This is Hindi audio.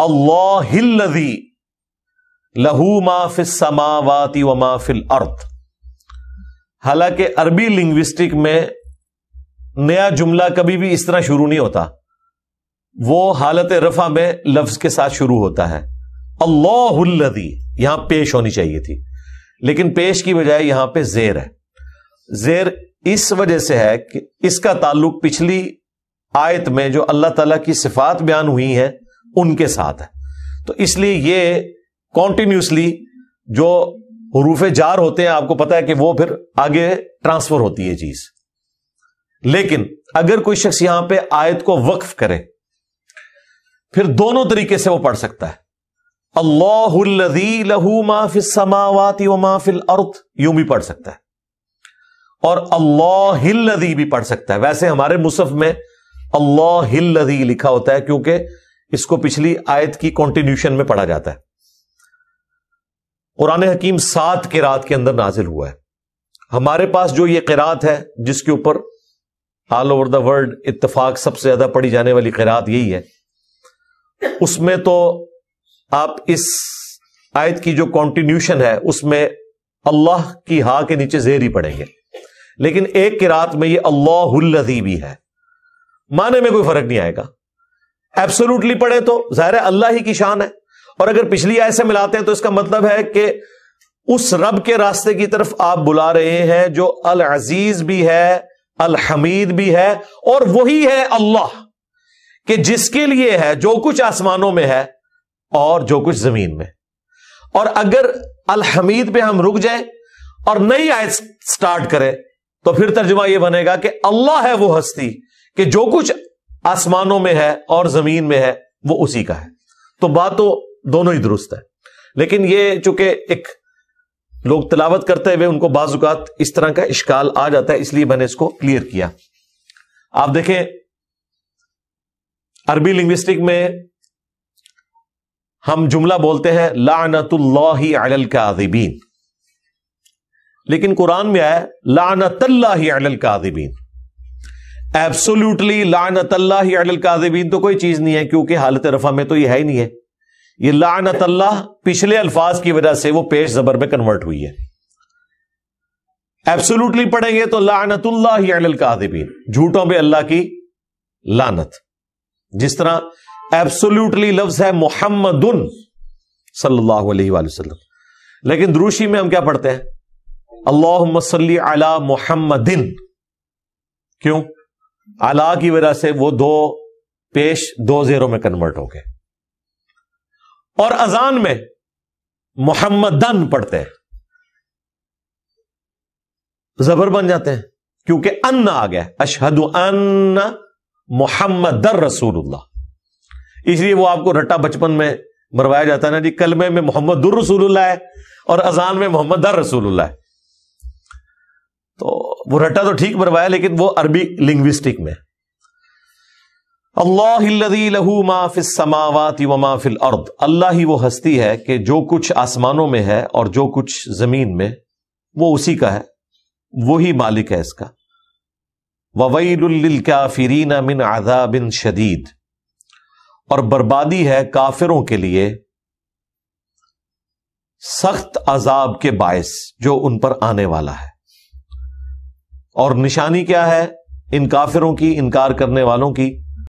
अल्लाहिल्लजी लहू माफिस समावाती व माफिल अर्थ हालांकि अरबी लिंग्विस्टिक में नया जुमला कभी भी इस तरह शुरू नहीं होता वो हालत रफा में लफ्ज के साथ शुरू होता है अल्लाहुल्लदी यहां पेश होनी चाहिए थी लेकिन पेश की बजाय यहां पे जेर है जेर इस वजह से है कि इसका ताल्लुक पिछली आयत में जो अल्लाह तला की सिफात बयान हुई है उनके साथ है तो इसलिए ये कॉन्टिन्यूसली जो रूफे जार होते हैं आपको पता है कि वो फिर आगे ट्रांसफर होती है चीज लेकिन अगर कोई शख्स यहां पे आयत को वक्फ करे फिर दोनों तरीके से वो पढ़ सकता है अल्लाह लहू माफिल समावाती व माफिल अर्थ यूं भी पढ़ सकता है और अल्लाहिल्लदी भी पढ़ सकता है वैसे हमारे मुसफ में अल्लाहिल्लदी लिखा होता है क्योंकि इसको पिछली आयत की कॉन्टिन्यूशन में पढ़ा जाता है कुरान हकीम सात के रात के अंदर नाजिल हुआ है हमारे पास जो ये किरात है जिसके ऊपर ऑल ओवर द वर्ल्ड इतफाक सबसे ज्यादा पढ़ी जाने वाली किरात यही है उसमें तो आप इस आयत की जो कॉन्टिन्यूशन है उसमें अल्लाह की हा के नीचे जेर ही पढ़ेंगे लेकिन एक किरात में ये अल्लाहुल्लजी भी है माने में कोई फर्क नहीं आएगा एब्सोल्युटली पढ़े तो जाहिर है अल्लाह ही की शान है और अगर पिछली आय से मिलाते हैं तो इसका मतलब है कि उस रब के रास्ते की तरफ आप बुला रहे हैं जो अल अजीज भी है अल हमीद भी है और वही है अल्लाह कि जिसके लिए है जो कुछ आसमानों में है और जो कुछ जमीन में और अगर अल हमीद पे हम रुक जाए और नई आयत स्टार्ट करें तो फिर तर्जुमा यह बनेगा कि अल्लाह है वो हस्ती कि जो कुछ आसमानों में है और जमीन में है वो उसी का है तो बात तो दोनों ही दुरुस्त है लेकिन ये चूंकि एक लोग तलावत करते हुए उनको बाजुकात इस तरह का इश्काल आ जाता है इसलिए मैंने इसको क्लियर किया आप देखें अरबी लिंग्विस्टिक में हम जुमला बोलते हैं लानतुल्लाल कादिबीन लेकिन कुरान में आया लानतल्ला अलल कादिबीन एब्सोल्यूटली लानतल्लाजीबीन तो कोई चीज नहीं है क्योंकि हालत रफा में तो यह है ही नहीं है ये लानतल्ला पिछले अल्फाज की वजह से वो पेश जबर में कन्वर्ट हुई है एब्सोल्यूटली पढ़ेंगे तो लानतल्लाजीबीन झूठों पे अल्लाह की लानत जिस तरह एब्सोल्यूटली लफ्ज है मोहम्मद सल्लाम लेकिन द्रूशी में हम क्या पढ़ते हैं अल्लाह मसल्ली अला मोहम्मद क्यों आला की वजह से वो दो पेश दो जेरो में कन्वर्ट हो गए और अजान में मोहम्मदन पढ़ते हैं जबर बन जाते हैं क्योंकि अन्न आ गया अशहद अन्न मोहम्मद रसूल इसलिए वो आपको रट्टा बचपन में मरवाया जाता है ना जी कलमे में मोहम्मद रसूल है और अजान में मोहम्मद रसूलुल्लाह है वो रट्टा तो ठीक बनवाया लेकिन वो अरबी लिंग्विस्टिक में अल्लाह समावत अर्द अल्लाह ही वो हस्ती है कि जो कुछ आसमानों में है और जो कुछ जमीन में वो उसी का है वो ही मालिक है इसका ववैल काफिरीन आजा बिन शदीद और बर्बादी है काफिरों के लिए सख्त अजाब के बायस जो उन पर आने वाला है और निशानी क्या है इन काफिरों की इनकार करने वालों की